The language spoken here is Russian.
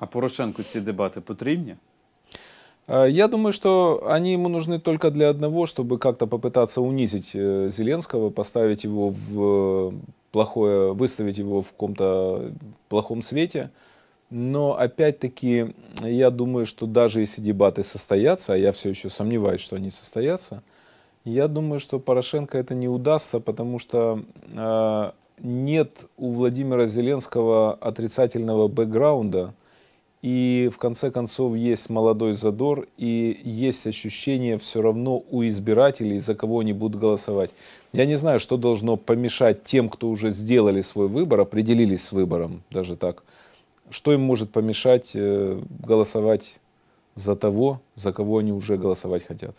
А Порошенку эти дебаты потребны? Я думаю, что они ему нужны только для одного, чтобы как-то попытаться унизить Зеленского, поставить его в плохое, выставить его в каком-то плохом свете. Но опять-таки, я думаю, что даже если дебаты состоятся, а я все еще сомневаюсь, что они состоятся, я думаю, что Порошенко это не удастся, потому что э, нет у Владимира Зеленского отрицательного бэкграунда, и в конце концов есть молодой задор, и есть ощущение все равно у избирателей, за кого они будут голосовать. Я не знаю, что должно помешать тем, кто уже сделали свой выбор, определились с выбором, даже так. Что им может помешать э, голосовать за того, за кого они уже голосовать хотят?